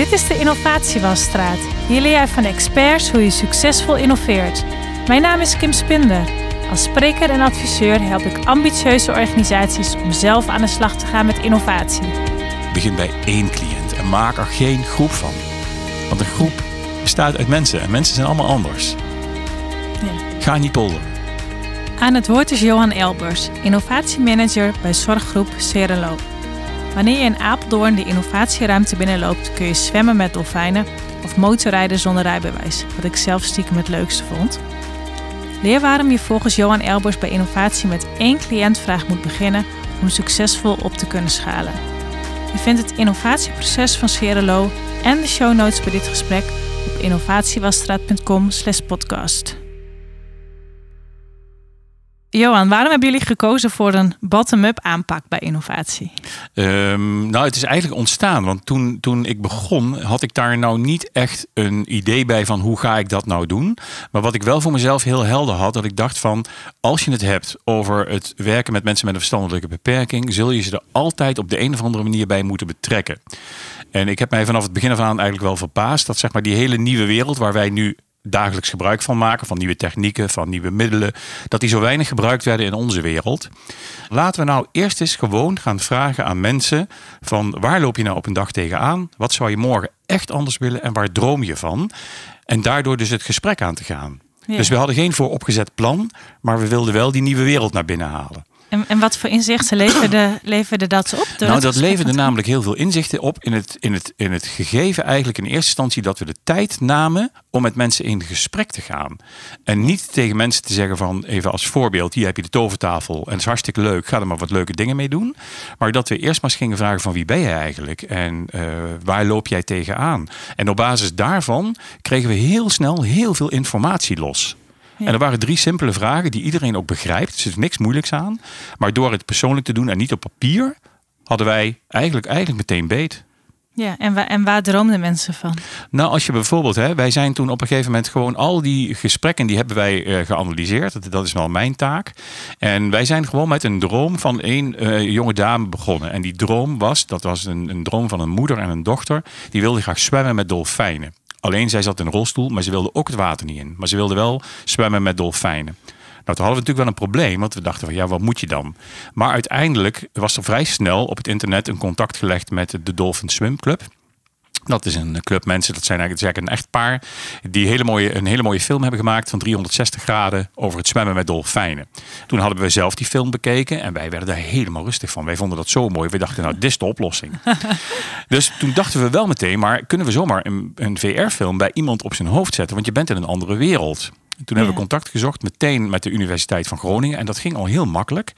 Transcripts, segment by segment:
Dit is de Innovatiewasstraat. Hier leer jij van experts hoe je succesvol innoveert. Mijn naam is Kim Spinder. Als spreker en adviseur help ik ambitieuze organisaties om zelf aan de slag te gaan met innovatie. Begin bij één cliënt en maak er geen groep van. Want een groep bestaat uit mensen en mensen zijn allemaal anders. Ga niet polderen. Aan het woord is Johan Elbers, innovatiemanager bij zorggroep Sereloop. Wanneer je in Apeldoorn de innovatieruimte binnenloopt, kun je zwemmen met dolfijnen of motorrijden zonder rijbewijs, wat ik zelf stiekem het leukste vond. Leer waarom je volgens Johan Elbers bij innovatie met één cliëntvraag moet beginnen om succesvol op te kunnen schalen. Je vindt het innovatieproces van Scherelo en de show notes bij dit gesprek op innovatiewasstraat.com/podcast. Johan, waarom hebben jullie gekozen voor een bottom-up aanpak bij innovatie? Ehm, nou, het is eigenlijk ontstaan. Want toen, toen ik begon, had ik daar nou niet echt een idee bij van hoe ga ik dat nou doen. Maar wat ik wel voor mezelf heel helder had, dat ik dacht van als je het hebt over het werken met mensen met een verstandelijke beperking, zul je ze er altijd op de een of andere manier bij moeten betrekken. En ik heb mij vanaf het begin af aan eigenlijk wel verbaasd dat zeg maar die hele nieuwe wereld waar wij nu dagelijks gebruik van maken, van nieuwe technieken, van nieuwe middelen, dat die zo weinig gebruikt werden in onze wereld. Laten we nou eerst eens gewoon gaan vragen aan mensen van waar loop je nou op een dag tegenaan? Wat zou je morgen echt anders willen en waar droom je van? En daardoor dus het gesprek aan te gaan. Dus we hadden geen vooropgezet plan, maar we wilden wel die nieuwe wereld naar binnen halen. En, en wat voor inzichten leverde, leverde dat op? Nou, dat leverde namelijk heel veel inzichten op in het, in, het, in het gegeven eigenlijk in eerste instantie dat we de tijd namen om met mensen in gesprek te gaan. En niet tegen mensen te zeggen van, even als voorbeeld, hier heb je de tovertafel en het is hartstikke leuk, ga er maar wat leuke dingen mee doen. Maar dat we eerst maar eens gingen vragen van wie ben jij eigenlijk en eh, waar loop jij tegenaan? En op basis daarvan kregen we heel snel heel veel informatie los. En er waren drie simpele vragen die iedereen ook begrijpt. Er zit niks moeilijks aan. Maar door het persoonlijk te doen en niet op papier, hadden wij eigenlijk, eigenlijk meteen beet. Ja, en, waar, en waar droomden mensen van? Nou, als je bijvoorbeeld, hè, wij zijn toen op een gegeven moment gewoon al die gesprekken, die hebben wij eh, geanalyseerd. Dat, is wel nou mijn taak. En wij zijn gewoon met een droom van één eh, jonge dame begonnen. En die droom was, dat was een, een droom van een moeder en een dochter, die wilde graag zwemmen met dolfijnen. Alleen zij zat in een rolstoel, maar ze wilde ook het water niet in. Maar ze wilde wel zwemmen met dolfijnen. Nou, toen hadden we natuurlijk wel een probleem, want we dachten van ja, wat moet je dan? Maar uiteindelijk was er vrij snel op het internet een contact gelegd met de Dolphin Swim Club. Dat is een club mensen, dat zijn eigenlijk, een echt paar, die hele mooie, een hele mooie film hebben gemaakt van 360 graden over het zwemmen met dolfijnen. Toen hadden we zelf die film bekeken en wij werden daar helemaal rustig van. Wij vonden dat zo mooi. We dachten, nou, dit is de oplossing. dus toen dachten we wel meteen, maar kunnen we zomaar een, een VR-film bij iemand op zijn hoofd zetten? Want je bent in een andere wereld toen hebben we contact gezocht meteen met de Universiteit van Groningen. En dat ging al heel makkelijk.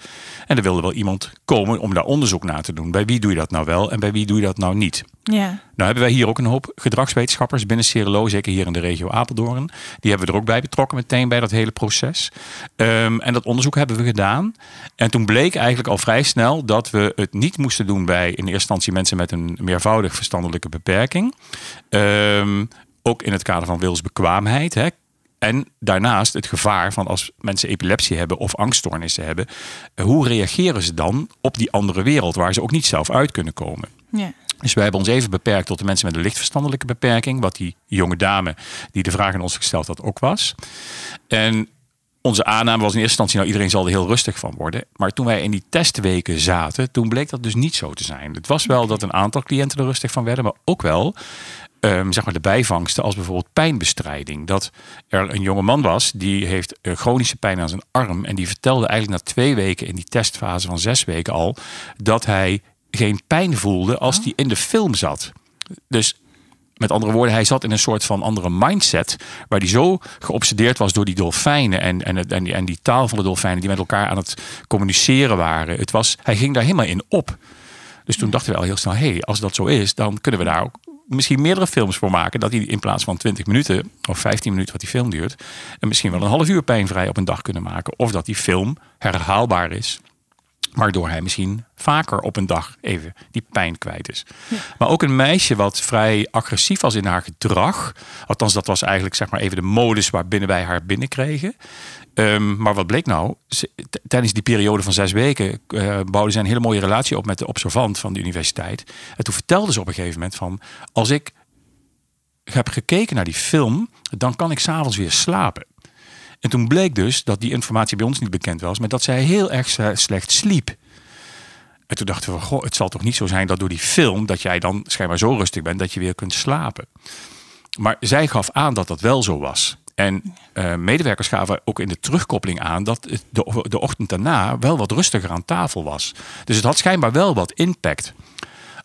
En er wilde wel iemand komen om daar onderzoek naar te doen. Bij wie doe je dat nou wel en bij wie doe je dat nou niet? Ja. Nou hebben wij hier ook een hoop gedragswetenschappers binnen CRLO, zeker hier in de regio Apeldoorn. Die hebben we er ook bij betrokken meteen bij dat hele proces. Ehm, en dat onderzoek hebben we gedaan. En toen bleek eigenlijk al vrij snel dat we het niet moesten doen bij in eerste instantie mensen met een meervoudig verstandelijke beperking. Ehm, ook in het kader van wilsbekwaamheid. Hè. En daarnaast het gevaar van als mensen epilepsie hebben of angststoornissen hebben, eh, hoe reageren ze dan op die andere wereld waar ze ook niet zelf uit kunnen komen? Ja. Dus wij hebben ons even beperkt tot de mensen met een lichtverstandelijke beperking, wat die jonge dame die de vraag aan ons gesteld had ook was. En onze aanname was in eerste instantie, nou iedereen zal er heel rustig van worden. Maar toen wij in die testweken zaten, toen bleek dat dus niet zo te zijn. Het was wel dat een aantal cliënten er rustig van werden, maar ook wel Ehm, zeg maar de bijvangsten als bijvoorbeeld pijnbestrijding. Dat er een jonge man was die heeft eh, chronische pijn aan zijn arm en die vertelde eigenlijk na twee weken in die testfase van zes weken al dat hij geen pijn voelde als oh. die in de film zat. Dus met andere woorden, hij zat in een soort van andere mindset. Waar hij zo geobsedeerd was door die dolfijnen. En, en, en, die, en die taal van de dolfijnen die met elkaar aan het communiceren waren. Het was, hij ging daar helemaal in op. Dus toen hmm. dachten we al heel snel: hé, hey, als dat zo is, dan kunnen we daar ook misschien meerdere films voor maken. Dat die in plaats van 20 minuten of 15 minuten wat die film duurt, en misschien wel een half uur pijnvrij op een dag kunnen maken. Of dat die film herhaalbaar is. Waardoor hij misschien vaker op een dag even die pijn kwijt is. Maar ook een meisje wat vrij agressief was in haar gedrag. Althans, dat was eigenlijk zeg maar even de modus waarbinnen wij haar binnenkregen. Ehm, maar wat bleek nou? Tijdens die periode van zes weken uh, bouwde zij een hele mooie relatie op met de observant van de universiteit. En toen vertelde ze op een gegeven moment van... als ik heb gekeken naar die film, dan kan ik s'avonds weer slapen. En toen bleek dus dat die informatie bij ons niet bekend was, maar dat zij heel erg slecht sliep. En toen dachten we, goh, het zal toch niet zo zijn dat door die film dat jij dan schijnbaar zo rustig bent dat je weer kunt slapen. Maar zij gaf aan dat dat wel zo was. En eh, medewerkers gaven ook in de terugkoppeling aan dat de, de ochtend daarna wel wat rustiger aan tafel was. Dus het had schijnbaar wel wat impact.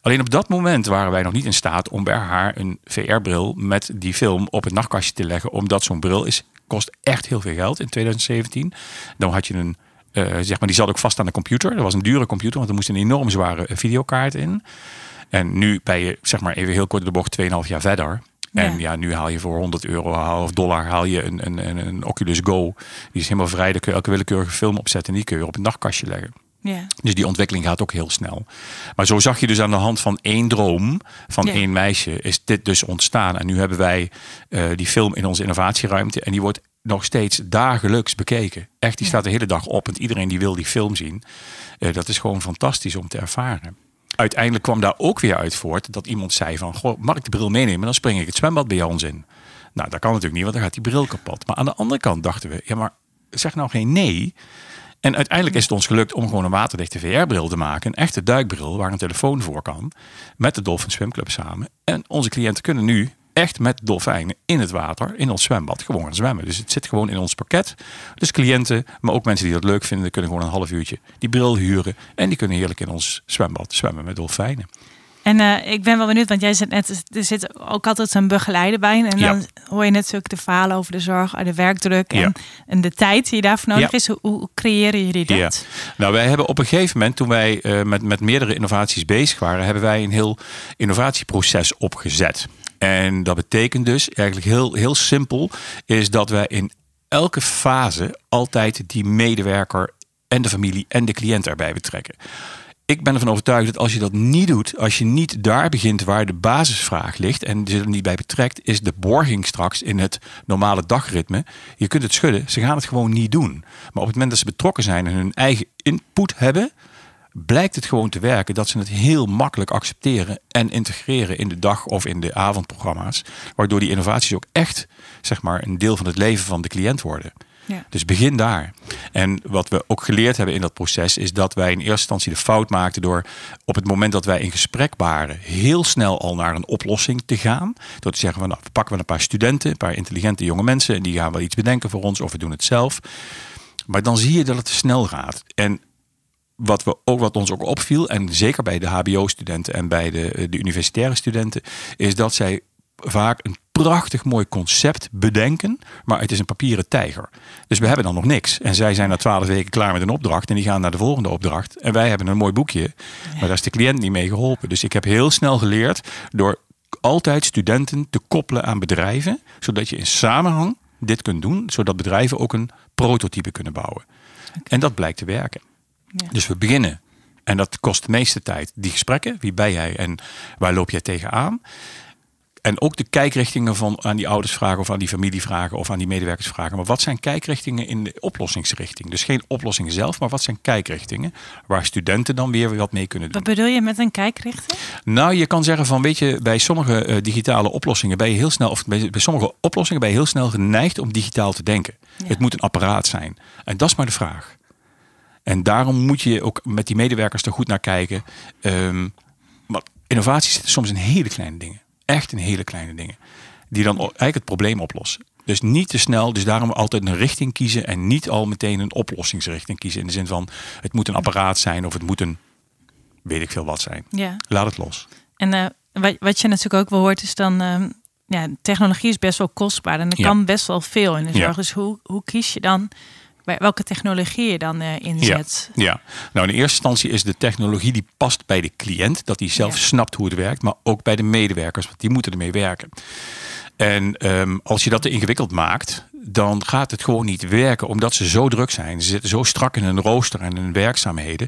Alleen op dat moment waren wij nog niet in staat om bij haar een VR-bril met die film op het nachtkastje te leggen, omdat zo'n bril is kost echt heel veel geld in 2017. Dan had je een, eh, zeg maar, die zat ook vast aan de computer. Dat was een dure computer, want er moest een enorm zware eh, videokaart in. En nu ben je, zeg maar even heel kort de bocht, 2,5 jaar verder. En ja. nu haal je voor 100 euro of dollar haal je een, een, een, Oculus Go. Die is helemaal vrij. Dan kun je elke willekeurige film opzetten en die kun je op een dagkastje leggen. Ja. Dus die ontwikkeling gaat ook heel snel. Maar zo zag je dus aan de hand van één droom van één meisje is dit dus ontstaan. En nu hebben wij eh, die film in onze innovatieruimte en die wordt nog steeds dagelijks bekeken. Echt, die staat de hele dag op. en iedereen die wil die film zien, eh, dat is gewoon fantastisch om te ervaren. Uiteindelijk kwam daar ook weer uit voort dat iemand zei van... Goh, mag ik de bril meenemen? Dan spring ik het zwembad bij ons in. Nou, dat kan natuurlijk niet, want dan gaat die bril kapot. Maar aan de andere kant dachten we, ja maar zeg nou geen nee... En uiteindelijk is het ons gelukt om gewoon een waterdichte VR-bril te maken. Een echte duikbril waar een telefoon voor kan. Met de Dolphin samen. En onze cliënten kunnen nu echt met dolfijnen in het water, in ons zwembad, gewoon gaan zwemmen. Dus het zit gewoon in ons pakket. Dus cliënten, maar ook mensen die dat leuk vinden, kunnen gewoon een half uurtje die bril huren. En die kunnen heerlijk in ons zwembad zwemmen met dolfijnen. En eh, ik ben wel benieuwd, want jij zit net, er zit ook altijd een begeleider bij. En dan hoor je net zulke de falen over de zorg, de werkdruk en, en de tijd die daarvoor nodig is. Hoe, creëren jullie dat? Nou, wij hebben op een gegeven moment, toen wij eh, met, met meerdere innovaties bezig waren, hebben wij een heel innovatieproces opgezet. En dat betekent dus eigenlijk heel, heel simpel, is dat wij in elke fase altijd die medewerker en de familie en de cliënt erbij betrekken ik ben ervan overtuigd dat als je dat niet doet, als je niet daar begint waar de basisvraag ligt en ze er niet bij betrekt, is de borging straks in het normale dagritme. Je kunt het schudden, ze gaan het gewoon niet doen. Maar op het moment dat ze betrokken zijn en hun eigen input hebben, blijkt het gewoon te werken dat ze het heel makkelijk accepteren en integreren in de dag- of in de avondprogramma's. Waardoor die innovaties ook echt zeg maar, een deel van het leven van de cliënt worden. Ja. Dus begin daar. En wat we ook geleerd hebben in dat proces is dat wij in eerste instantie de fout maakten door op het moment dat wij in gesprek waren, heel snel al naar een oplossing te gaan. Door te zeggen, van, nou, pakken we een paar studenten, een paar intelligente jonge mensen en die gaan wel iets bedenken voor ons of we doen het zelf. Maar dan zie je dat het te snel gaat. En wat, we ook, wat ons ook opviel, en zeker bij de HBO-studenten en bij de, eh, de universitaire studenten, is dat zij vaak een prachtig mooi concept bedenken, maar het is een papieren tijger. Dus we hebben dan nog niks. En zij zijn na twaalf weken klaar met een opdracht en die gaan naar de volgende opdracht. En wij hebben een mooi boekje, maar daar is de cliënt niet mee geholpen. Dus ik heb heel snel geleerd door altijd studenten te koppelen aan bedrijven, zodat je in samenhang dit kunt doen, zodat bedrijven ook een prototype kunnen bouwen. En dat blijkt te werken. Dus we beginnen. En dat kost de meeste tijd. Die gesprekken, wie ben jij en waar loop jij tegenaan? En ook de kijkrichtingen van aan die ouders vragen of aan die familie vragen of aan die medewerkers vragen. Maar wat zijn kijkrichtingen in de oplossingsrichting? Dus geen oplossing zelf, maar wat zijn kijkrichtingen waar studenten dan weer wat mee kunnen doen? Wat bedoel je met een kijkrichting? Nou, je kan zeggen van weet je, bij sommige eh, digitale oplossingen ben je heel snel, of bij, sommige oplossingen ben je heel snel geneigd om digitaal te denken. Het moet een apparaat zijn. En dat is maar de vraag. En daarom moet je ook met die medewerkers er goed naar kijken. Um, ehm, maar innovaties zijn soms in hele kleine dingen. Echt een hele kleine dingen. Die dan eigenlijk het probleem oplossen. Dus niet te snel. Dus daarom altijd een richting kiezen. En niet al meteen een oplossingsrichting kiezen. In de zin van het moet een apparaat zijn of het moet een weet ik veel wat zijn. Ja. Laat het los. En eh, wat, je natuurlijk ook wel hoort is dan. Ehm, ja, technologie is best wel kostbaar en er kan best wel veel in de zorg. Ja. Dus hoe, hoe kies je dan welke technologie je dan eh, inzet. Ja, nou in eerste instantie is de technologie die past bij de cliënt, dat hij zelf snapt hoe het werkt, maar ook bij de medewerkers, want die moeten ermee werken. En ehm, als je dat te ingewikkeld maakt, dan gaat het gewoon niet werken, omdat ze zo druk zijn. Ze zitten zo strak in hun rooster en hun werkzaamheden,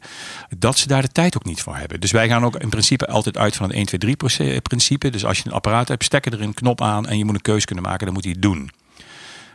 dat ze daar de tijd ook niet voor hebben. Dus wij gaan ook in principe altijd uit van het 1-2-3 principe. Dus als je een apparaat hebt, stekker er een knop aan en je moet een keus kunnen maken, dan moet hij het doen.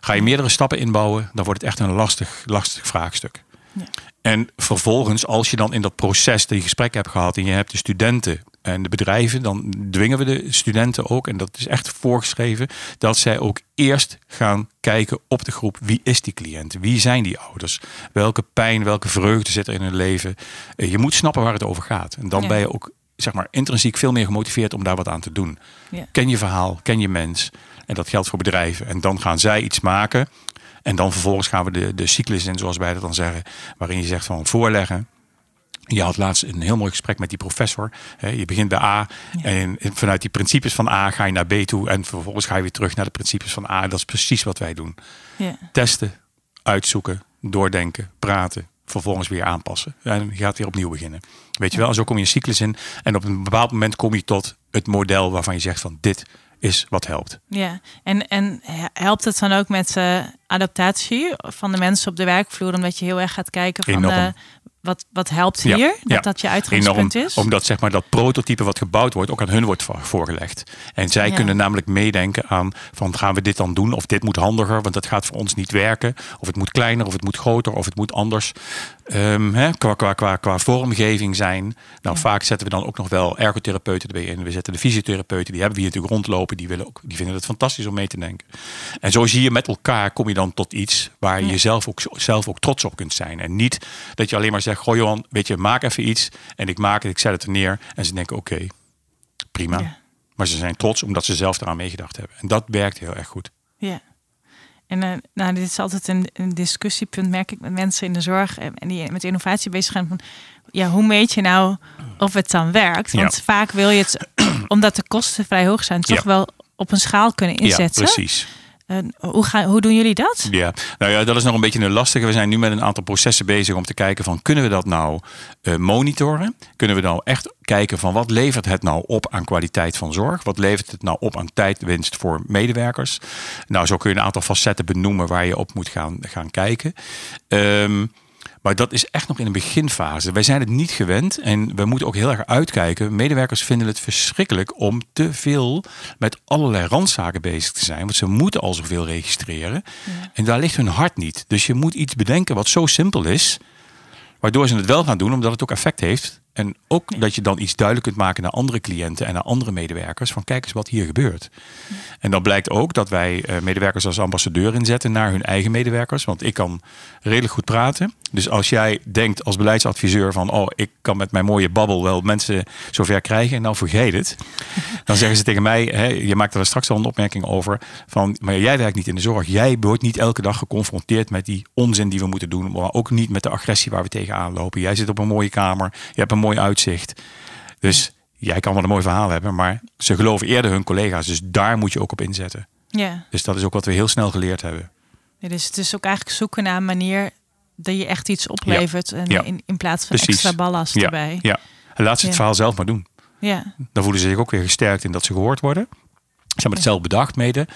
Ga je meerdere stappen inbouwen, dan wordt het echt een lastig, lastig vraagstuk. Ja. En vervolgens, als je dan in dat proces die gesprek hebt gehad en je hebt de studenten en de bedrijven, dan dwingen we de studenten ook, en dat is echt voorgeschreven, dat zij ook eerst gaan kijken op de groep. Wie is die cliënt? Wie zijn die ouders? Welke pijn, welke vreugde zit er in hun leven? Eh, je moet snappen waar het over gaat. En dan ben je ook zeg maar, intrinsiek veel meer gemotiveerd om daar wat aan te doen. Ken je verhaal, ken je mens. En dat geldt voor bedrijven. En dan gaan zij iets maken. En dan vervolgens gaan we de, de cyclus in, zoals wij dat dan zeggen. Waarin je zegt van voorleggen, je had laatst een heel mooi gesprek met die professor. Je begint bij A en vanuit die principes van A ga je naar B toe en vervolgens ga je weer terug naar de principes van A. Dat is precies wat wij doen. Ja. Testen, uitzoeken, doordenken, praten, vervolgens weer aanpassen. En je gaat weer opnieuw beginnen. Weet je wel, en zo kom je een cyclus in en op een bepaald moment kom je tot het model waarvan je zegt van dit is wat helpt. Ja, en, en helpt het dan ook met eh, adaptatie van de mensen op de werkvloer, omdat je heel erg gaat kijken van eh, wat, wat helpt hier, dat dat je uitgangspunt Enorm, is? Omdat zeg maar, dat prototype wat gebouwd wordt ook aan hun wordt voorgelegd. En zij kunnen namelijk meedenken aan van gaan we dit dan doen of dit moet handiger, want dat gaat voor ons niet werken. Of het moet kleiner, of het moet groter, of het moet anders ehm, hè, qua, qua, qua, qua vormgeving zijn. Nou vaak zetten we dan ook nog wel ergotherapeuten erbij in. We zetten de fysiotherapeuten, die hebben wie hier natuurlijk rondlopen. Die, willen ook, die vinden het fantastisch om mee te denken. En zo zie je met elkaar kom je dan tot iets waar je zelf, ook, zelf ook trots op kunt zijn. En niet dat je alleen maar zegt, goh Johan, weet je, maak even iets. En ik maak het, ik zet het er neer. En ze denken, oké, prima. Maar ze zijn trots omdat ze zelf eraan meegedacht hebben. En dat werkt heel erg goed. Ja. En eh, nou, dit is altijd een, een, discussiepunt, merk ik, met mensen in de zorg eh, en die met innovatie bezig zijn. Van, ja, hoe meet je nou of het dan werkt? Want vaak wil je het, omdat de kosten vrij hoog zijn, toch wel op een schaal kunnen inzetten. Ja, precies. En hoe, hoe doen jullie dat? Ja, nou ja, dat is nog een beetje een lastige. We zijn nu met een aantal processen bezig om te kijken van kunnen we dat nou eh, monitoren? Kunnen we nou echt kijken van wat levert het nou op aan kwaliteit van zorg? Wat levert het nou op aan tijdwinst voor medewerkers? Nou, zo kun je een aantal facetten benoemen waar je op moet gaan, gaan kijken. Um, maar dat is echt nog in een beginfase. Wij zijn het niet gewend en we moeten ook heel erg uitkijken. Medewerkers vinden het verschrikkelijk om te veel met allerlei randzaken bezig te zijn. Want ze moeten al zoveel registreren. En daar ligt hun hart niet. Dus je moet iets bedenken wat zo simpel is. Waardoor ze het wel gaan doen, omdat het ook effect heeft en ook dat je dan iets duidelijk kunt maken naar andere cliënten en naar andere medewerkers. Van kijk eens wat hier gebeurt. En dan blijkt ook dat wij eh, medewerkers als ambassadeur inzetten naar hun eigen medewerkers. Want ik kan redelijk goed praten. Dus als jij denkt als beleidsadviseur van oh, ik kan met mijn mooie babbel wel mensen zover krijgen. En nou, dan vergeet het. Dan zeggen ze tegen mij, hè, je maakt er straks al een opmerking over. Van maar jij werkt niet in de zorg. Jij wordt niet elke dag geconfronteerd met die onzin die we moeten doen. Maar ook niet met de agressie waar we tegenaan lopen. Jij zit op een mooie kamer. Je hebt een mooi uitzicht. Dus jij kan wel een mooi verhaal hebben, maar ze geloven eerder hun collega's. Dus daar moet je ook op inzetten. Ja. Dus dat is ook wat we heel snel geleerd hebben. dus het is ook eigenlijk zoeken naar een manier dat je echt iets oplevert. En ja. In, in, plaats van extra ballast erbij. Ja. En laat ze het verhaal zelf maar doen. Ja. Dan voelen ze zich ook weer gesterkt in dat ze gehoord worden. Ze hebben het zelf bedacht mede.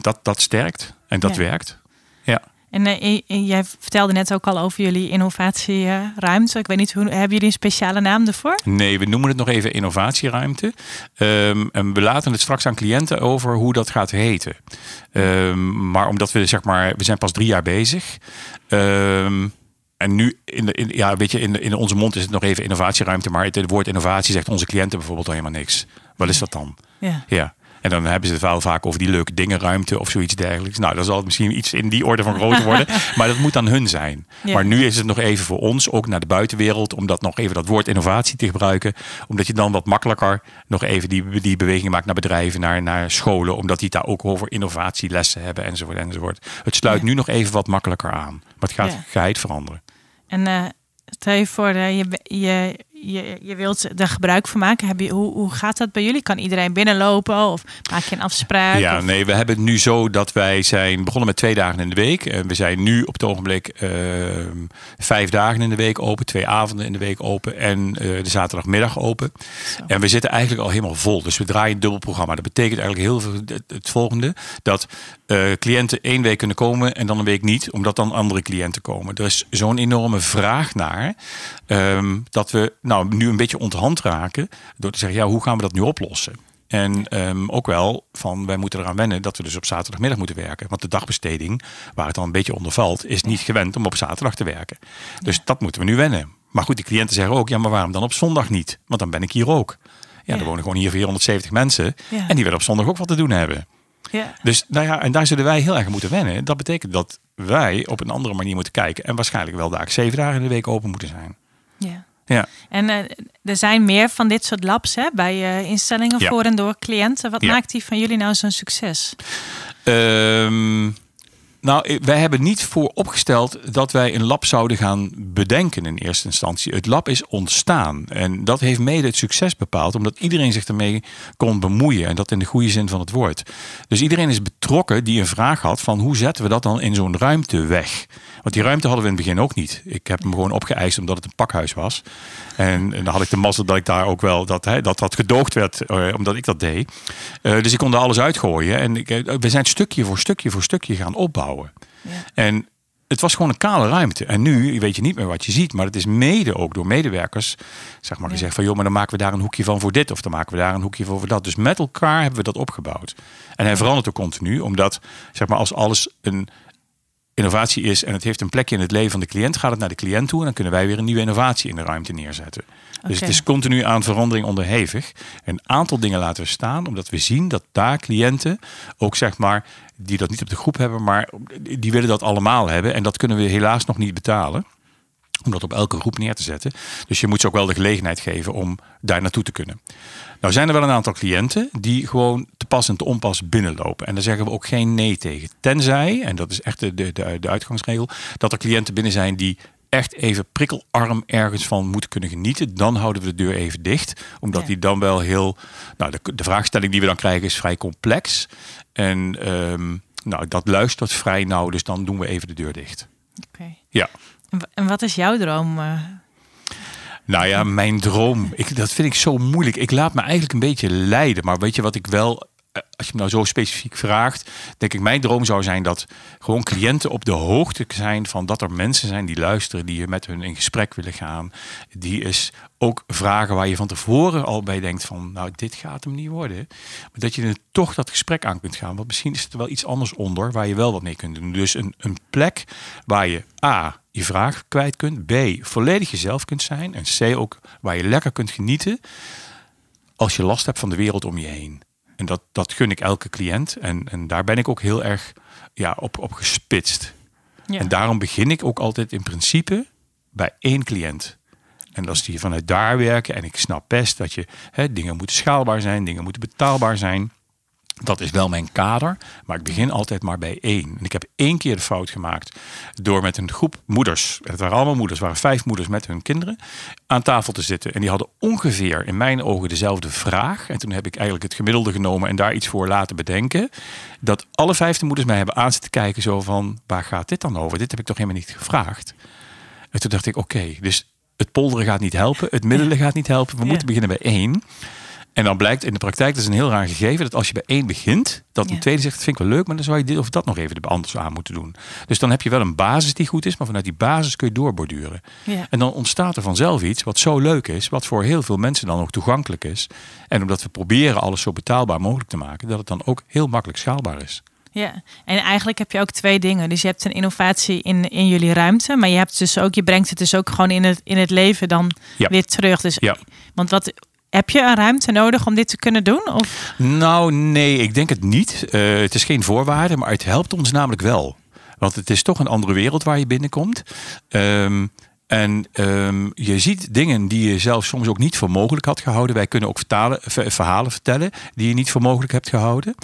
Dat, dat sterkt en dat werkt. Ja. En eh, jij vertelde net ook al over jullie innovatieruimte. Ik weet niet, hoe, hebben jullie een speciale naam ervoor? Nee, we noemen het nog even innovatieruimte. Ehm, en we laten het straks aan cliënten over hoe dat gaat heten. Ehm, maar omdat we zeg maar, we zijn pas drie jaar bezig. Ehm, en nu, in, de, ja, weet je, in, in onze mond is het nog even innovatieruimte. Maar het, het woord innovatie zegt onze cliënten bijvoorbeeld al helemaal niks. Wat is dat dan? Ja. ja. En dan hebben ze het wel vaak over die leuke dingenruimte of zoiets dergelijks. Nou, dan zal het misschien iets in die orde van grootte worden. maar dat moet dan hun zijn. Maar nu is het nog even voor ons, ook naar de buitenwereld, om dat nog even dat woord innovatie te gebruiken. Omdat je dan wat makkelijker nog even die, die beweging maakt naar bedrijven, naar, naar scholen. Omdat die daar ook over innovatielessen hebben enzovoort enzovoort. Het sluit nu nog even wat makkelijker aan. Maar het gaat geheid veranderen. En uh, stel je voor, je, je je, je wilt daar gebruik van maken. Heb je, hoe, hoe gaat dat bij jullie? Kan iedereen binnenlopen of maak je een afspraak? Ja, nee, we hebben het nu zo dat wij zijn begonnen met twee dagen in de week. En we zijn nu op het ogenblik ehm, vijf dagen in de week open, twee avonden in de week open en eh, de zaterdagmiddag open. En we zitten eigenlijk al helemaal vol. Dus we draaien een dubbel programma. Dat betekent eigenlijk heel veel het, volgende. Dat eh, cliënten één week kunnen komen en dan een week niet, omdat dan andere cliënten komen. Er is zo'n enorme vraag naar ehm, dat we nou, nu een beetje onthand raken door te zeggen, ja, hoe gaan we dat nu oplossen? En ehm, ook wel van wij moeten eraan wennen dat we dus op zaterdagmiddag moeten werken. Want de dagbesteding, waar het dan een beetje onder valt, is niet gewend om op zaterdag te werken. Dus dat moeten we nu wennen. Maar goed, de cliënten zeggen ook, ja, maar waarom dan op zondag niet? Want dan ben ik hier ook. Ja, er wonen gewoon hier 470 mensen. En die willen op zondag ook wat te doen hebben. Ja. Dus nou ja, en daar zullen wij heel erg moeten wennen. Dat betekent dat wij op een andere manier moeten kijken. En waarschijnlijk wel daar zeven dagen in de week open moeten zijn. Ja. Ja. En eh, er zijn meer van dit soort labs hè, bij eh, instellingen voor en door cliënten. Wat maakt die van jullie nou zo'n succes? Um nou, eh, wij hebben niet voor opgesteld dat wij een lab zouden gaan bedenken in eerste instantie. Het lab is ontstaan en dat heeft mede het succes bepaald, omdat iedereen zich ermee kon bemoeien en dat in de goede zin van het woord. Dus iedereen is betrokken die een vraag had van hoe zetten we dat dan in zo'n ruimte weg? Want die ruimte hadden we in het begin ook niet. Ik heb hem gewoon opgeëist omdat het een pakhuis was. En, dan had ik de mazzel dat ik daar ook wel dat hè, dat, dat gedoogd werd, eh, omdat ik dat deed. Eh, dus ik kon er alles uitgooien en ik, we zijn stukje voor stukje voor stukje gaan opbouwen. En het was gewoon een kale ruimte. En nu weet je niet meer wat je ziet. Maar het is mede ook door medewerkers. Zeg maar die gezegd van joh, maar dan maken we daar een hoekje van voor dit. Of dan maken we daar een hoekje van voor dat. Dus met elkaar hebben we dat opgebouwd. En hij verandert er continu. Omdat zeg maar als alles een, innovatie is en het heeft een plekje in het leven van de cliënt, gaat het naar de cliënt toe en dan kunnen wij weer een nieuwe innovatie in de ruimte neerzetten. Dus het is continu aan verandering onderhevig. Een aantal dingen laten we staan, omdat we zien dat daar cliënten ook zeg maar die dat niet op de groep hebben, maar die willen dat allemaal hebben en dat kunnen we helaas nog niet betalen om dat op elke groep neer te zetten. Dus je moet ze ook wel de gelegenheid geven om daar naartoe te kunnen. Nou zijn er wel een aantal cliënten die gewoon te pas en te onpas binnenlopen. En daar zeggen we ook geen nee tegen. Tenzij, en dat is echt de, de, de uitgangsregel, dat er cliënten binnen zijn die echt even prikkelarm ergens van moeten kunnen genieten. Dan houden we de deur even dicht. Omdat die dan wel heel... Nou, de, de, vraagstelling die we dan krijgen is vrij complex. En ehm, nou, dat luistert vrij nauw. Dus dan doen we even de deur dicht. Oké. Ja. En wat is jouw droom? Eh? Nou ja, mijn droom. dat vind ik zo moeilijk. Ik laat me eigenlijk een beetje leiden. Maar weet je wat ik wel eh, als je me nou zo specifiek vraagt, denk ik, mijn droom zou zijn dat gewoon cliënten op de hoogte zijn van dat er mensen zijn die luisteren, die met hun in gesprek willen gaan. Die is ook vragen waar je van tevoren al bij denkt van, nou, dit gaat hem niet worden. Maar dat je er toch dat gesprek aan kunt gaan, want misschien is er wel iets anders onder waar je wel wat mee kunt doen. Dus een, een plek waar je A, je vraag kwijt kunt, B, volledig jezelf kunt zijn en C, ook waar je lekker kunt genieten als je last hebt van de wereld om je heen. En dat, dat gun ik elke cliënt. En, en daar ben ik ook heel erg ja, op, op gespitst. En daarom begin ik ook altijd in principe bij één cliënt. En als die vanuit daar werken, en ik snap best dat je hè, dingen moeten schaalbaar zijn, dingen moeten betaalbaar zijn. Dat is wel mijn kader, maar ik begin altijd maar bij één. En ik heb één keer de fout gemaakt door met een groep moeders, het waren allemaal moeders, het waren vijf moeders met hun kinderen, aan tafel te zitten. En die hadden ongeveer in mijn ogen dezelfde vraag. En toen heb ik eigenlijk het gemiddelde genomen en daar iets voor laten bedenken. Dat alle vijfde moeders mij hebben aan zitten kijken, zo van waar gaat dit dan over? Dit heb ik toch helemaal niet gevraagd. En toen dacht ik, oké, dus het polderen gaat niet helpen, het middelen gaat niet helpen, we moeten beginnen bij één. En dan blijkt in de praktijk, dat is een heel raar gegeven, dat als je bij één begint, dat een tweede zegt, vind ik wel leuk, maar dan zou je dit of dat nog even anders aan moeten doen. Dus dan heb je wel een basis die goed is, maar vanuit die basis kun je doorborduren. Ja. En dan ontstaat er vanzelf iets wat zo leuk is, wat voor heel veel mensen dan ook toegankelijk is. En omdat we proberen alles zo betaalbaar mogelijk te maken, dat het dan ook heel makkelijk schaalbaar is. Ja, en eigenlijk heb je ook twee dingen. Dus je hebt een innovatie in, in jullie ruimte, maar je hebt dus ook, je brengt het dus ook gewoon in het, in het leven dan weer terug. Dus, ja. Want wat, heb je een ruimte nodig om dit te kunnen doen? Of? Nou, nee, ik denk het niet. Eh, het is geen voorwaarde, maar het helpt ons namelijk wel. Want het is toch een andere wereld waar je binnenkomt. Ehm, en ehm, je ziet dingen die je zelf soms ook niet voor mogelijk had gehouden. Wij kunnen ook verhalen vertellen die je niet voor mogelijk hebt gehouden.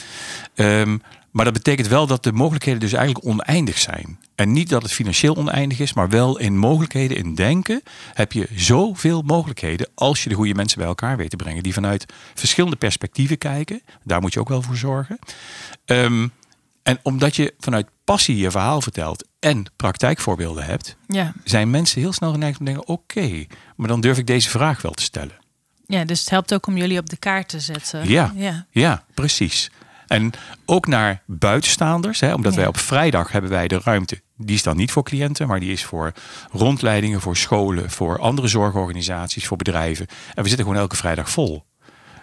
Um, maar dat betekent wel dat de mogelijkheden dus eigenlijk oneindig zijn. En niet dat het financieel oneindig is, maar wel in mogelijkheden, in denken, heb je zoveel mogelijkheden als je de goede mensen bij elkaar weet te brengen. Die vanuit verschillende perspectieven kijken. Daar moet je ook wel voor zorgen. Ehm, en omdat je vanuit passie je verhaal vertelt en praktijkvoorbeelden hebt, ja. zijn mensen heel snel geneigd om te denken: oké, maar dan durf ik deze vraag wel te stellen. Ja, dus het helpt ook om jullie op de kaart te zetten. Ja, ja. ja precies. En ook naar buitenstaanders, hè, omdat wij op vrijdag hebben wij de ruimte. Die is dan niet voor cliënten, maar die is voor rondleidingen, voor scholen, voor andere zorgorganisaties, voor bedrijven. En we zitten gewoon elke vrijdag vol.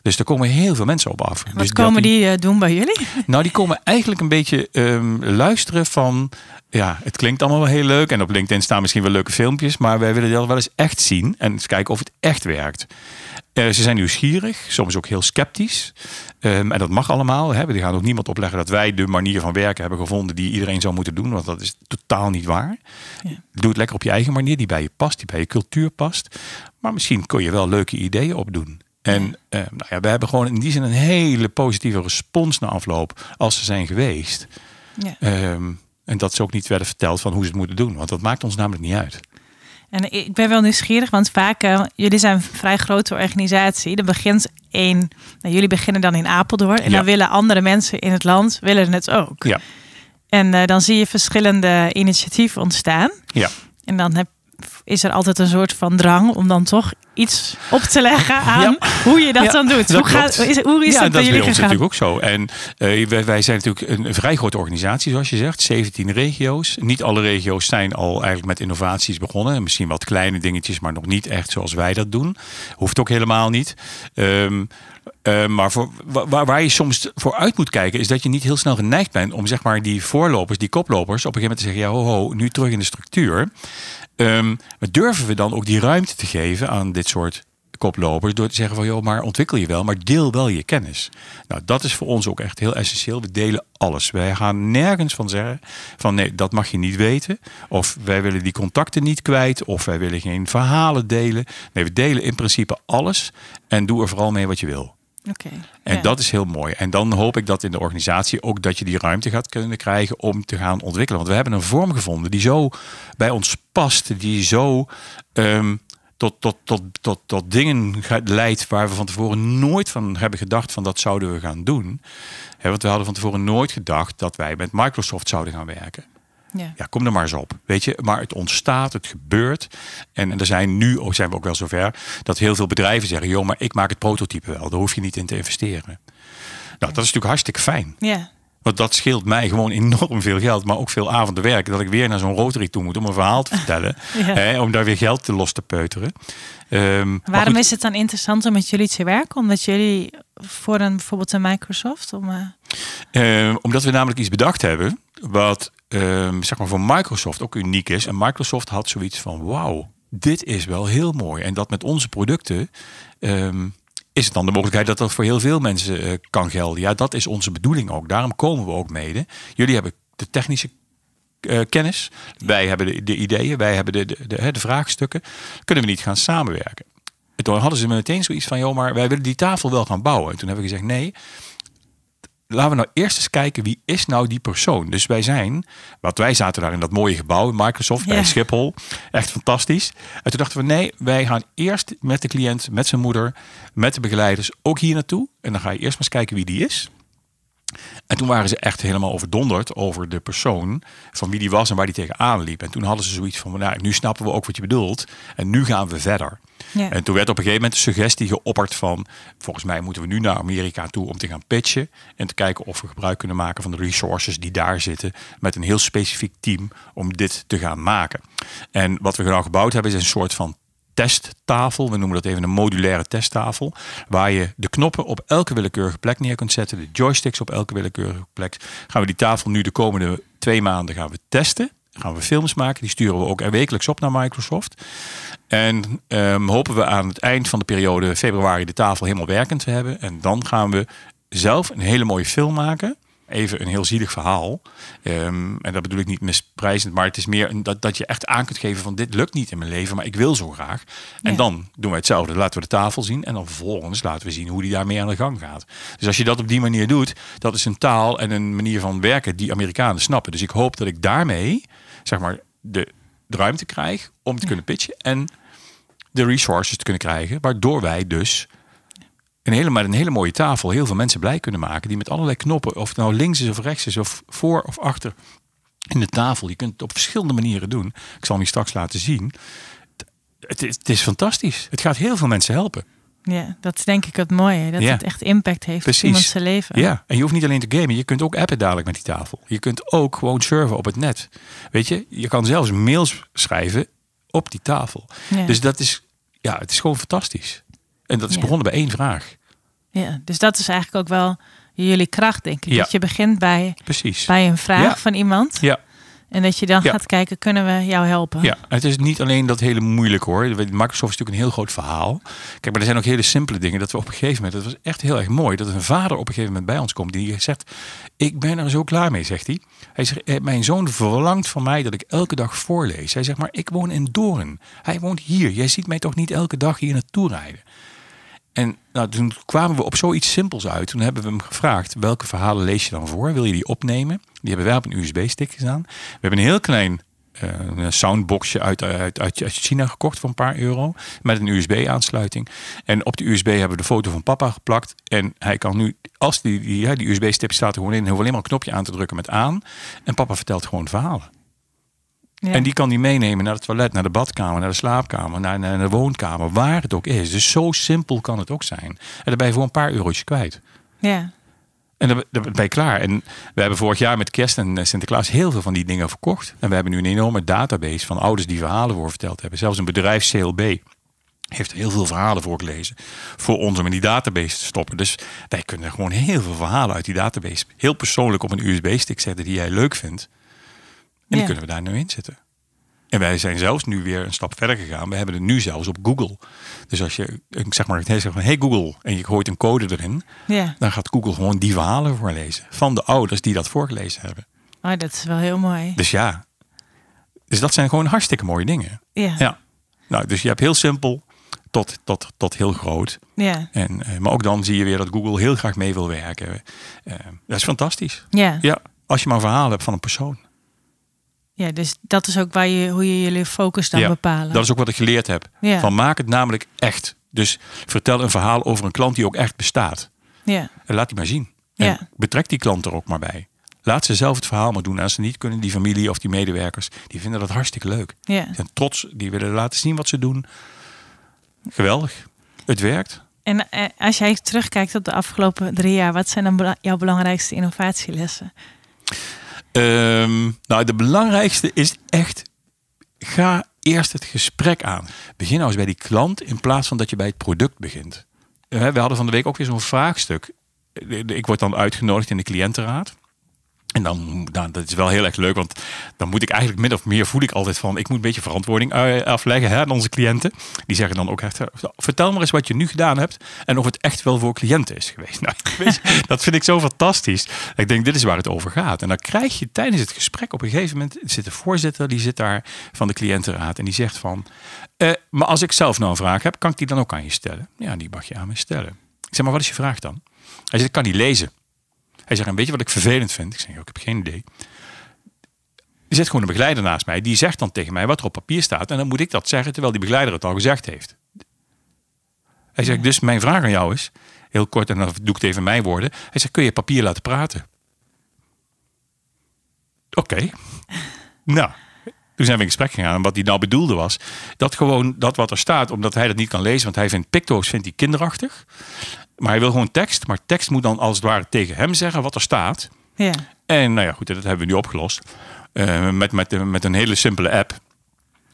Dus er komen heel veel mensen op af. Wat dus komen die, eh, doen bij jullie? Nou, die komen eigenlijk een beetje ehm, luisteren van... Ja, het klinkt allemaal wel heel leuk. En op LinkedIn staan misschien wel leuke filmpjes. Maar wij willen dat wel eens echt zien. En eens kijken of het echt werkt. Eh, ze zijn nieuwsgierig, soms ook heel sceptisch. Ehm, en dat mag allemaal. Hè. We gaan ook niemand opleggen dat wij de manier van werken hebben gevonden die iedereen zou moeten doen. Want dat is totaal niet waar. Doe het lekker op je eigen manier, die bij je past, die bij je cultuur past. Maar misschien kun je wel leuke ideeën opdoen. En eh, nou ja, we hebben gewoon in die zin een hele positieve respons na afloop als ze zijn geweest. Ja. Ehm, en dat ze ook niet werden verteld van hoe ze het moeten doen, want dat maakt ons namelijk niet uit. En ik ben wel nieuwsgierig, want vaak, eh, jullie zijn een vrij grote organisatie. Er begint één, nou, jullie beginnen dan in Apeldoorn en dan willen andere mensen in het land willen het ook. Ja. En eh, dan zie je verschillende initiatieven ontstaan. Ja. En dan heb is er altijd een soort van drang om dan toch iets op te leggen aan hoe je dat dan doet. Dat hoe, gaat, is, hoe is dat bij jullie dat is natuurlijk ook zo. En eh, wij, zijn natuurlijk een vrij grote organisatie, zoals je zegt. 17 regio's. Niet alle regio's zijn al eigenlijk met innovaties begonnen. Misschien wat kleine dingetjes, maar nog niet echt zoals wij dat doen. Hoeft ook helemaal niet. Ehm, eh, maar waar, je soms voor uit moet kijken, is dat je niet heel snel geneigd bent om zeg maar die voorlopers, die koplopers, op een gegeven moment te zeggen: ja, ho, ho, nu terug in de structuur. Um, ehm, maar durven we dan ook die ruimte te geven aan dit soort koplopers door te zeggen van joh, maar ontwikkel je wel, maar deel wel je kennis. Nou, dat is voor ons ook echt heel essentieel. We delen alles. Wij gaan nergens van zeggen van nee, dat mag je niet weten. Of wij willen die contacten niet kwijt. Of wij willen geen verhalen delen. Nee, we delen in principe alles. En doe er vooral mee wat je wil en dat is heel mooi. En dan hoop ik dat in de organisatie ook dat je die ruimte gaat kunnen krijgen om te gaan ontwikkelen. Want we hebben een vorm gevonden die zo bij ons past, die zo tot, tot, tot, tot, tot dingen leidt waar we van tevoren nooit van hebben gedacht van dat zouden we gaan doen. want we hadden van tevoren nooit gedacht dat wij met Microsoft zouden gaan werken. Ja. ja. kom er maar eens op. Weet je, maar het ontstaat, het gebeurt. En, er zijn nu oh, zijn we ook wel zover dat heel veel bedrijven zeggen: joh, maar ik maak het prototype wel. Daar hoef je niet in te investeren. Nou, dat is natuurlijk hartstikke fijn. Ja. Want dat scheelt mij gewoon enorm veel geld, maar ook veel avonden werk. Dat ik weer naar zo'n Rotary toe moet om een verhaal te vertellen. hè, om daar weer geld te los te peuteren. Ehm, Waarom is het dan interessant om met jullie te werken? Omdat jullie voor een, bijvoorbeeld een Microsoft? Om, eh, ehm, omdat we namelijk iets bedacht hebben. Wat Ehm, zeg maar voor Microsoft ook uniek is. En Microsoft had zoiets van: wauw, dit is wel heel mooi. En dat met onze producten. Ehm, is het dan de mogelijkheid dat dat voor heel veel mensen eh, kan gelden? Ja, dat is onze bedoeling ook. Daarom komen we ook mede. Jullie hebben de technische eh, kennis. Wij hebben de, ideeën, wij hebben de, de, de, de vraagstukken. Kunnen we niet gaan samenwerken? En toen hadden ze meteen zoiets van, joh, maar wij willen die tafel wel gaan bouwen. En toen hebben we gezegd, nee, laten we nou eerst eens kijken wie is nou die persoon. Dus wij zijn, wat wij zaten daar in dat mooie gebouw in Microsoft bij Schiphol, echt fantastisch. En toen dachten we nee, wij gaan eerst met de cliënt, met zijn moeder, met de begeleiders ook hier naartoe. En dan ga je eerst maar eens kijken wie die is. En toen waren ze echt helemaal overdonderd over de persoon van wie die was en waar die tegenaan liep. En toen hadden ze zoiets van, nou, nu snappen we ook wat je bedoelt en nu gaan we verder. En toen werd op een gegeven moment de suggestie geopperd van, volgens mij moeten we nu naar Amerika toe om te gaan pitchen en te kijken of we gebruik kunnen maken van de resources die daar zitten met een heel specifiek team om dit te gaan maken. En wat we nou gebouwd hebben is een soort van testtafel. We noemen dat even een modulaire testtafel. Waar je de knoppen op elke willekeurige plek neer kunt zetten. De joysticks op elke willekeurige plek. Gaan we die tafel nu de komende twee maanden gaan we testen. Gaan we films maken. Die sturen we ook er wekelijks op naar Microsoft. En ehm, hopen we aan het eind van de periode februari de tafel helemaal werkend te hebben. En dan gaan we zelf een hele mooie film maken even een heel zielig verhaal. Ehm, en dat bedoel ik niet misprijzend, maar het is meer dat, dat je echt aan kunt geven van dit lukt niet in mijn leven, maar ik wil zo graag. En dan doen we hetzelfde. Laten we de tafel zien en dan vervolgens laten we zien hoe die daarmee aan de gang gaat. Dus als je dat op die manier doet, dat is een taal en een manier van werken die Amerikanen snappen. Dus ik hoop dat ik daarmee, zeg maar, de, ruimte krijg om te kunnen pitchen en de resources te kunnen krijgen, waardoor wij dus een hele, maar een hele mooie tafel heel veel mensen blij kunnen maken. Die met allerlei knoppen, of het nou links is of rechts is, of voor of achter in de tafel. Je kunt het op verschillende manieren doen. Ik zal hem straks laten zien. Het is, fantastisch. Het gaat heel veel mensen helpen. Ja, dat is denk ik het mooie. Dat het echt impact heeft op iemands leven. Ja, en je hoeft niet alleen te gamen. Je kunt ook appen dadelijk met die tafel. Je kunt ook gewoon surfen op het net. Weet je, je kan zelfs mails schrijven op die tafel. Dus dat is, ja, het is gewoon fantastisch. En dat is begonnen bij één vraag. Ja, dus dat is eigenlijk ook wel jullie kracht, denk ik. Dat je begint bij, Precies. bij een vraag van iemand. Ja. En dat je dan gaat kijken, kunnen we jou helpen? Ja, het is niet alleen dat hele moeilijk hoor. Microsoft is natuurlijk een heel groot verhaal. Kijk, maar er zijn ook hele simpele dingen. Dat we op een gegeven moment, dat was echt heel erg mooi, dat een vader op een gegeven moment bij ons komt. Die zegt, ik ben er zo klaar mee, zegt hij. Hij zegt, eh, mijn zoon verlangt van mij dat ik elke dag voorlees. Hij zegt, maar ik woon in Doorn. Hij woont hier. Jij ziet mij toch niet elke dag hier naartoe rijden? En nou, toen kwamen we op zoiets simpels uit. Toen hebben we hem gevraagd: welke verhalen lees je dan voor? Wil je die opnemen? Die hebben wij op een USB-stick gedaan. We hebben een heel klein eh, soundboxje eh, uit, uit, uit, China gekocht voor een paar euro. Met een USB-aansluiting. En op de USB hebben we de foto van papa geplakt. En hij kan nu, als die, die, die usb stick staat er gewoon in, hoeft alleen maar een knopje aan te drukken met aan. En papa vertelt gewoon verhalen. En die kan die meenemen naar het toilet, naar de badkamer, naar de slaapkamer, naar, naar, de woonkamer, waar het ook is. Dus zo simpel kan het ook zijn. En daar ben je voor een paar eurotjes kwijt. Ja. En dan ben je klaar. En we hebben vorig jaar met kerst en eh, Sinterklaas heel veel van die dingen verkocht. En we hebben nu een enorme database van ouders die verhalen voor verteld hebben. Zelfs een bedrijf CLB heeft heel veel verhalen voor gelezen. Voor ons om in die database te stoppen. Dus wij kunnen gewoon heel veel verhalen uit die database. Heel persoonlijk op een USB-stick zetten die jij leuk vindt. En kunnen we daar nu in zitten. En wij zijn zelfs nu weer een stap verder gegaan. We hebben het nu zelfs op Google. Dus als je zeg maar zegt van hey Google en je gooit een code erin, ja. dan gaat Google gewoon die verhalen voorlezen van de ouders die dat voorgelezen hebben. Oh, dat is wel heel mooi. Dus ja, dus dat zijn gewoon hartstikke mooie dingen. Ja. ja. Nou, dus je hebt heel simpel tot, tot, tot heel groot. Ja. En, eh, maar ook dan zie je weer dat Google heel graag mee wil werken. Eh, dat is fantastisch. Ja. ja. Als je maar een verhaal hebt van een persoon. Ja, dus dat is ook waar je, hoe je jullie focus dan ja, bepalen. Dat is ook wat ik geleerd heb. Ja. Van maak het namelijk echt. Dus vertel een verhaal over een klant die ook echt bestaat. Ja. En laat die maar zien. ja. betrek die klant er ook maar bij. Laat ze zelf het verhaal maar doen. Als ze niet kunnen, die familie of die medewerkers, die vinden dat hartstikke leuk. Ja. Die zijn trots, die willen laten zien wat ze doen. Geweldig. Het werkt. En eh, als jij terugkijkt op de afgelopen drie jaar, wat zijn dan jouw belangrijkste innovatielessen? Um, nou, de belangrijkste is echt, ga eerst het gesprek aan. Begin nou eens bij die klant in plaats van dat je bij het product begint. Eh, we hadden van de week ook weer zo'n vraagstuk. Ik word dan uitgenodigd in de cliëntenraad. En dan, nou, dat is wel heel erg leuk, want dan moet ik eigenlijk min of meer voel ik altijd van, ik moet een beetje verantwoording eh, afleggen hè, aan onze cliënten. Die zeggen dan ook echt, eh, vertel maar eens wat je nu gedaan hebt en of het echt wel voor cliënten is geweest. Nou, weet dat vind ik zo fantastisch. Ik denk, dit is waar het over gaat. En dan krijg je tijdens het gesprek op een gegeven moment, zit de voorzitter, die zit daar van de cliëntenraad en die zegt van, eh, maar als ik zelf nou een vraag heb, kan ik die dan ook aan je stellen? Ja, die mag je aan me stellen. Ik zeg, maar wat is je vraag dan? Hij zegt, ik kan die lezen. Hij zegt, weet je wat ik vervelend vind? Ik zeg, ik heb geen idee. Er zit gewoon een begeleider naast mij. Die zegt dan tegen mij wat er op papier staat. En dan moet ik dat zeggen terwijl die begeleider het al gezegd heeft. Hij zegt, dus mijn vraag aan jou is, heel kort en dan doe ik het even mijn woorden. Hij zegt, kun je papier laten praten? Oké. nou, toen zijn we in gesprek gegaan. En wat hij nou bedoelde was, dat gewoon dat wat er staat, omdat hij dat niet kan lezen, want hij vindt picto's vindt hij kinderachtig. Maar hij wil gewoon tekst. Maar tekst moet dan als het ware tegen hem zeggen wat er staat. Ja. En nou ja, goed, dat hebben we nu opgelost. Uh, met, met, met een hele simpele app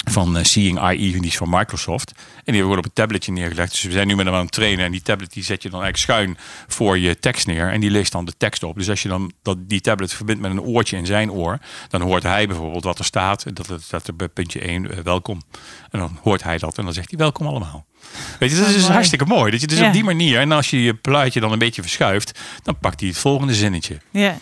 van eh, Seeing AI, die is van Microsoft. En die hebben we gewoon op een tabletje neergelegd. Dus we zijn nu met hem aan het trainen. En die tablet die zet je dan eigenlijk schuin voor je tekst neer. En die leest dan de tekst op. Dus als je dan dat, die tablet verbindt met een oortje in zijn oor... dan hoort hij bijvoorbeeld wat er staat. Dat, dat, dat er bij puntje 1, eh, welkom. En dan hoort hij dat en dan zegt hij welkom allemaal. Weet je, dat ah, is dus hartstikke mooi. Dat je dus op die manier, en als je je plaatje dan een beetje verschuift, dan pakt hij het volgende zinnetje.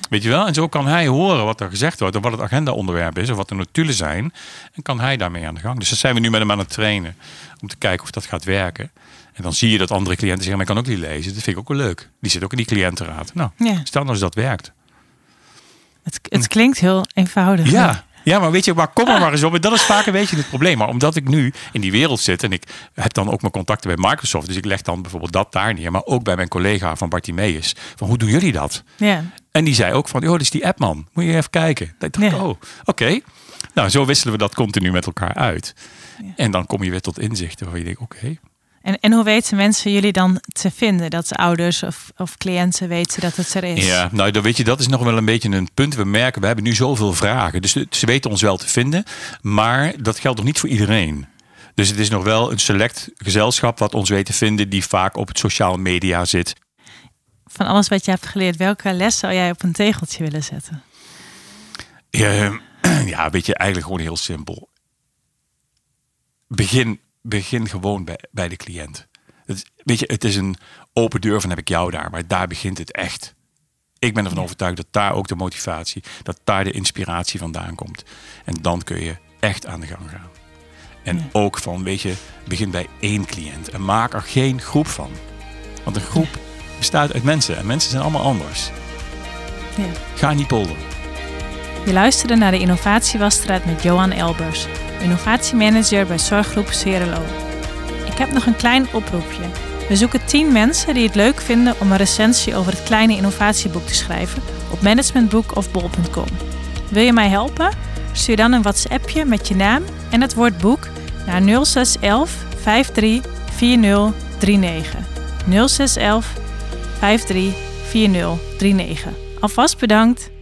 Weet je wel? En zo kan hij horen wat er gezegd wordt, en wat het agendaonderwerp is, of wat de notulen zijn. En kan hij daarmee aan de gang. Dus dat zijn we nu met hem aan het trainen. Om te kijken of dat gaat werken. En dan zie je dat andere cliënten zeggen, maar ik kan ook die lezen. Dat vind ik ook wel leuk. Die zit ook in die cliëntenraad. Nou, stel nou eens dat werkt. Het, het klinkt heel eenvoudig. Ja, ja, maar weet je, waar kom er maar eens op? dat is vaak een beetje het probleem. Maar omdat ik nu in die wereld zit en ik heb dan ook mijn contacten bij Microsoft. Dus ik leg dan bijvoorbeeld dat daar neer. Maar ook bij mijn collega van Bartimeus. Van hoe doen jullie dat? Ja. En die zei ook van, joh, dat is die app man. Moet je even kijken. Dat dacht ja. oh, oké. Nou, zo wisselen we dat continu met elkaar uit. Ja. En dan kom je weer tot inzichten waar je denkt, oké. En, en hoe weten mensen jullie dan te vinden? Dat ouders of, of cliënten weten dat het er is? Ja, nou dan weet je, dat is nog wel een beetje een punt. We merken, we hebben nu zoveel vragen. Dus ze weten ons wel te vinden. Maar dat geldt nog niet voor iedereen. Dus het is nog wel een select gezelschap wat ons weet te vinden, die vaak op het sociale media zit. Van alles wat je hebt geleerd, welke les zou jij op een tegeltje willen zetten? Ja, ehm, ja weet je, eigenlijk gewoon heel simpel. Begin begin gewoon bij, bij de cliënt. Het, weet je, het is een open deur van heb ik jou daar, maar daar begint het echt. Ik ben ervan overtuigd dat daar ook de motivatie, dat daar de inspiratie vandaan komt. En dan kun je echt aan de gang gaan. En ook van, weet je, begin bij één cliënt en maak er geen groep van. Want een groep bestaat uit mensen en mensen zijn allemaal anders. Ja. Ga niet polderen. Je luisterde naar de Innovatiewasstraat met Johan Elbers, innovatiemanager bij Zorggroep Serelo. Ik heb nog een klein oproepje. We zoeken 10 mensen die het leuk vinden om een recensie over het kleine innovatieboek te schrijven op managementboek of bol.com. Wil je mij helpen? Stuur dan een WhatsAppje met je naam en het woord boek naar 0611 53 4039. 0611 53 4039. Alvast bedankt!